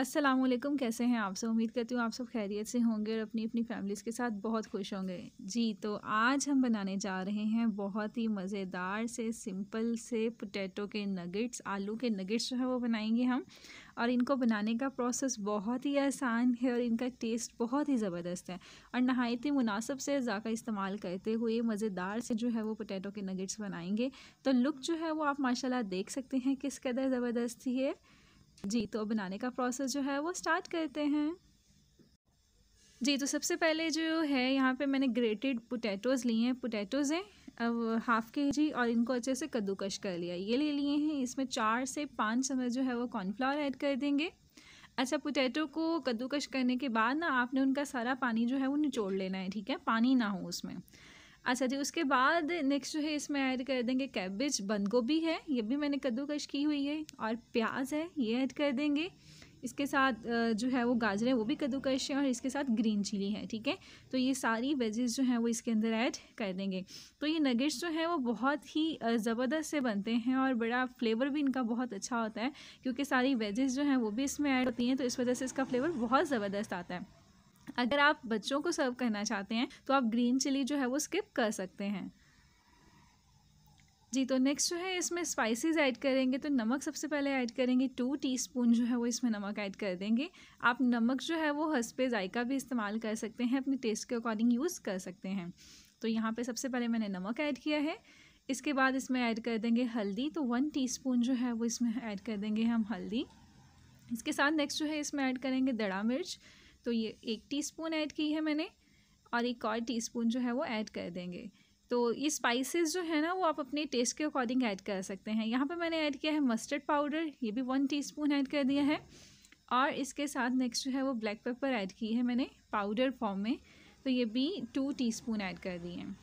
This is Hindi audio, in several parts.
असलम कैसे हैं आप सब उम्मीद करती हूँ आप सब खैरियत से होंगे और अपनी अपनी फैमिलीज़ के साथ बहुत खुश होंगे जी तो आज हम बनाने जा रहे हैं बहुत ही मज़ेदार से सिंपल से पोटैटो के नगेट्स आलू के नगेट्स जो है वो बनाएंगे हम और इनको बनाने का प्रोसेस बहुत ही आसान है और इनका टेस्ट बहुत ही ज़बरदस्त है और नहायत ही मुनासब से ज़्यादा इस्तेमाल करते हुए मज़ेदार से जो है वो पोटैटो के नगेट्स बनाएंगे तो लुक जो है वो आप माशाला देख सकते हैं किस कदर ज़बरदस्ती है जी तो बनाने का प्रोसेस जो है वो स्टार्ट करते हैं जी तो सबसे पहले जो है यहाँ पे मैंने ग्रेटेड पोटैटोज़ लिए हैं पोटैटोज़ हैं अब हाफ़ के जी और इनको अच्छे से कद्दूकश कर लिया ये ले लिए हैं इसमें चार से पाँच चम्मच जो है वो कॉर्नफ्लावर ऐड कर देंगे अच्छा पोटैटो को कद्दूकश करने के बाद ना आपने उनका सारा पानी जो है वो निचोड़ लेना है ठीक है पानी ना हो उसमें अच्छा जी उसके बाद नेक्स्ट जो है इसमें ऐड कर देंगे कैबेज बंद गोभी है ये भी मैंने कद्दूकश की हुई है और प्याज है ये ऐड कर देंगे इसके साथ जो है वो गाजर है वो भी कद्दूकश है और इसके साथ ग्रीन चिली है ठीक है तो ये सारी वेजेस जो हैं वो इसके अंदर ऐड कर देंगे तो ये नगेट्स जो हैं वो बहुत ही ज़बरदस्त से बनते हैं और बड़ा फ्लेवर भी इनका बहुत अच्छा होता है क्योंकि सारी वेजेस जो हैं वो भी इसमें ऐड होती हैं तो इस वजह से इसका फ्लेवर बहुत ज़बरदस्त आता है अगर आप बच्चों को सर्व करना चाहते हैं तो आप ग्रीन चिली जो है वो स्किप कर सकते हैं जी तो नेक्स्ट जो है इसमें स्पाइसेस ऐड करेंगे तो नमक सबसे पहले ऐड करेंगे टू टीस्पून जो है वो इसमें नमक ऐड कर देंगे आप नमक जो है वो हंस पे जायका भी इस्तेमाल कर सकते हैं अपने टेस्ट के अकॉर्डिंग यूज़ कर सकते हैं तो यहाँ पे सबसे पहले मैंने नमक ऐड किया है इसके बाद इसमें ऐड कर देंगे हल्दी तो वन टी जो है वो इसमें ऐड कर देंगे हम हल्दी इसके साथ नेक्स्ट जो है इसमें ऐड करेंगे दड़ा मिर्च तो ये एक टीस्पून ऐड की है मैंने और एक और टीस्पून जो है वो ऐड कर देंगे तो ये स्पाइसेस जो है ना वो आप अपने टेस्ट के अकॉर्डिंग ऐड कर सकते हैं यहाँ पे मैंने ऐड किया है मस्टर्ड पाउडर ये भी वन टीस्पून ऐड कर दिया है और इसके साथ नेक्स्ट जो है वो ब्लैक पेपर ऐड की है मैंने पाउडर फॉर्म में तो ये भी टू टीस्पून ऐड कर दिए हैं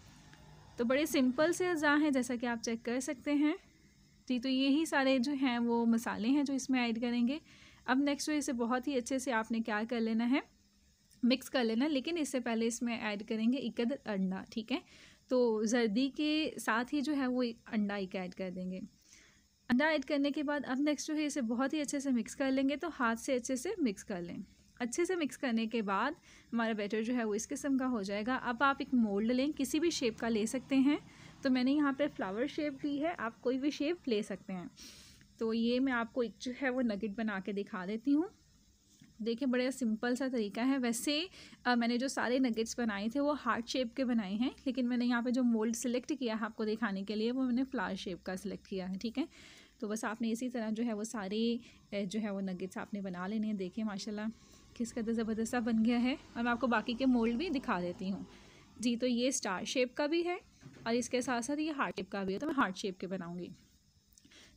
तो बड़े सिंपल से अज़ा हैं जैसा कि आप चेक कर सकते हैं जी तो यही सारे जो हैं वो मसाले हैं जो इसमें ऐड करेंगे अब नेक्स्ट जो इसे बहुत ही अच्छे से आपने क्या कर लेना है मिक्स कर लेना लेकिन इससे पहले इसमें ऐड करेंगे एक अदर अंडा ठीक है तो जर्दी के साथ ही जो है वो अंडा एक ऐड कर देंगे अंडा ऐड करने के बाद अब नेक्स्ट जो है इसे बहुत ही अच्छे से मिक्स कर लेंगे तो हाथ से अच्छे से मिक्स कर लें अच्छे से मिक्स करने के बाद हमारा बैटर जो है वो इस किस्म का हो जाएगा अब आप एक मोल्ड लें किसी भी शेप का ले सकते हैं तो मैंने यहाँ पर फ्लावर शेप ली है आप कोई भी शेप ले सकते हैं तो ये मैं आपको एक जो है वो नगेट बना के दिखा देती हूँ देखिए बड़े सिंपल सा तरीका है वैसे आ, मैंने जो सारे नगेट्स बनाए थे वो हार्ट शेप के बनाए हैं लेकिन मैंने यहाँ पे जो मोल्ड सिलेक्ट किया है आपको दिखाने के लिए वो मैंने फ्लावर शेप का सिलेक्ट किया है ठीक है तो बस आपने इसी तरह जो है वो सारे जो है वो नगेट्स आपने बना लेने हैं देखिए माशा किस कदर ज़बरदस्त बन गया है और मैं आपको बाकी के मोल्ड भी दिखा देती हूँ जी तो ये स्टार शेप का भी है और इसके साथ साथ ये हार्ट शेप का भी है तो मैं हार्ट शेप के बनाऊँगी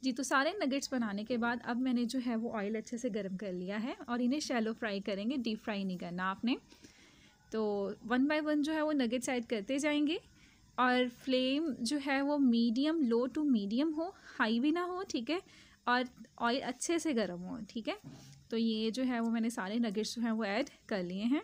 जी तो सारे नगेट्स बनाने के बाद अब मैंने जो है वो ऑयल अच्छे से गर्म कर लिया है और इन्हें शैलो फ्राई करेंगे डीप फ्राई नहीं करना आपने तो वन बाय वन जो है वो नगेट्स ऐड करते जाएंगे और फ्लेम जो है वो मीडियम लो टू मीडियम हो हाई भी ना हो ठीक है और ऑयल अच्छे से गर्म हो ठीक है तो ये जो है वो मैंने सारे नगेट्स जो हैं वो ऐड कर लिए हैं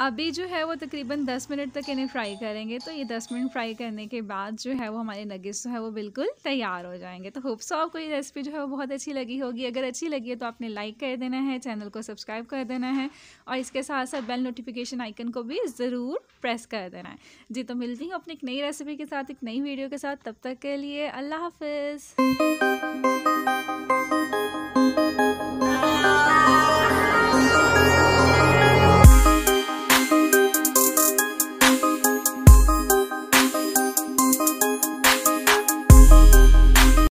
अभी जो है वो तकरीबन 10 मिनट तक इन्हें फ्राई करेंगे तो ये 10 मिनट फ्राई करने के बाद जो है वो हमारे नगेट्स जो है वो बिल्कुल तैयार हो जाएंगे तो होप्स सो आपको ये रेसिपी जो है वो बहुत अच्छी लगी होगी अगर अच्छी लगी है तो आपने लाइक कर देना है चैनल को सब्सक्राइब कर देना है और इसके साथ साथ बेल नोटिफिकेशन आइकन को भी ज़रूर प्रेस कर देना है जी तो मिलती हूँ अपनी एक नई रेसिपी के साथ एक नई वीडियो के साथ तब तक के लिए अल्लाह हाफिज़